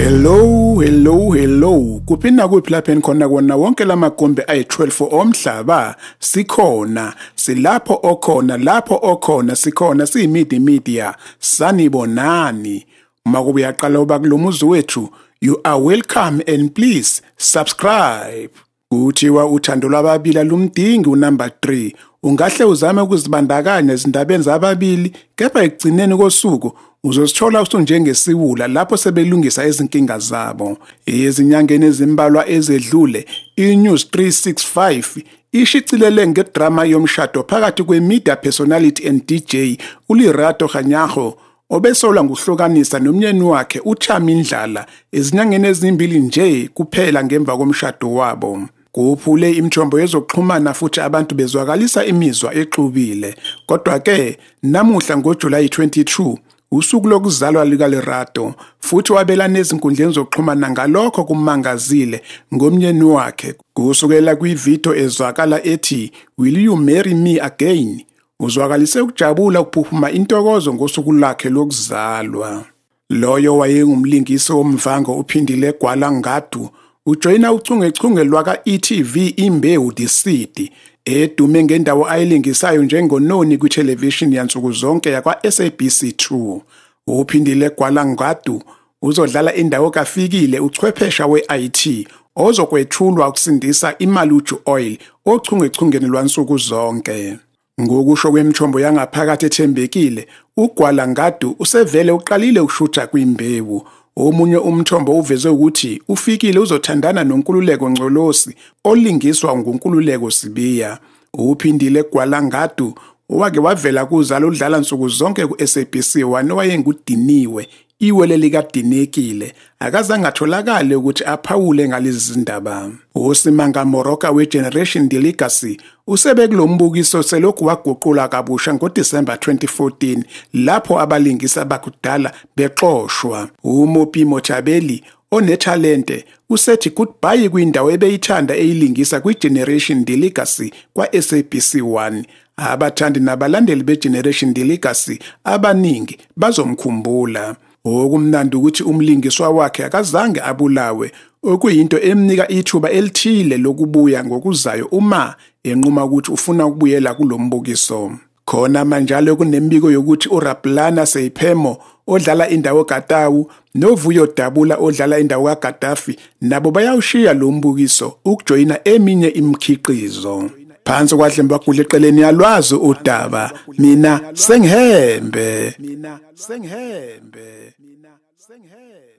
Hello, hello, hello. Kuphinda kuphi lapha enikhona kona wonke lamagumbi ayi12 omhlaba sikhona, silapho okhona, lapho okhona sikhona siyimidi media. Sanibonani. Makube yaqala uba kulomuzi wethu, you are welcome and please subscribe. Kuthiwa uthando lwababili lumdingi unumber 3 ungahle uzame ukuzibandakanya ezindabeni zababili kepha ekugcineni kosuku uzosithola usunjengesiwula lapho sebelungisa izinkinga zabo ezinyangeni ezimbalwa ezedlule i-news 365 ishicilele ngedrama yomshado phakathi kwe-media personality and dj ulirato kanyaho obesolwa nguhlokanisa nomnyeni wakhe uchama indlala ezinyangeni ezimbili nje kuphela ngemva komshado wabo kuphule imithombo yezokuxhumana futhi abantu bezwakalisa imizwa exubile kodwa-ke namuhla ngojulayi 22 usuku lokuzalwa Lerato futhi wabelana ezinkundleni zokuxhumana ngalokho kumangazile ngomnyeni wakhe kusukela kwividiyo ezwakala ethi will you marry me again uzwakalise ukujabula ukuphuphuma intokozo ngosuku lakhe lokuzalwa loyo wayengumlingisi womvango uphindile gwala ngadu ujoyina uchungechunge lwaka-e.tv imbewu The Seed edume ngendawo ayilingisayo njengononi kwithelevishini yansuku zonke yakwa-SABC2. Uphindile Gwalangadu uzodlala indawo kafikile uchwephesha we-IT ozokwethulwa ukusindisa imaluju oil ochungechungeni lwansuku zonke. Ngokusho kwemithombo yangaphakathi ethembekile, uGwalangadu usevele uqalile ukushuda kwimbewu. Omunye umthombo uveze ukuthi ufikile uzothandana noNkululeko Ngcolosi olingiswa nguNkululeko Sibiya. Uphindile Gwalangadu owake wavela kuzalo udlala nsuku zonke ku-SABC 1 owayengudiniwe iwele likaDinekile akazange atholakale ukuthi aphawule ngalezi zindaba. USimanga Moroka we-Generation The Legacy usebe kulombukiso selokhu waguqulwa kabusha ngoDisemba 2014 lapho abalingisi abakudala bexoshwa. UMopi Mochabeli onethalente usethi goodbye kwindawo ebeyithanda eyilingisa kwi-Generation The Legacy kwa-SABC 1 abathandi nabalandeli be-Generation The Legacy abaningi bazomkhumbula okumnandi ukuthi umlingiswa wakhe akazange abulawe okuyinto emnika ithuba elithile lokubuya ngokuzayo uma enquma ukuthi ufuna ukubuyela kulombukiso khona manjalo kunembiko yokuthi uRaplana Seiphemo odlala indawo kaTawu noVuyo Dabula odlala indawo kaGadafi nabo bayawushiya lo mbukiso ukujoyina eminye imikhiqizo phansi kwahle mbagule eqeleni yalwazi udaba mina sengihembe mina sengihembe mina sengihembe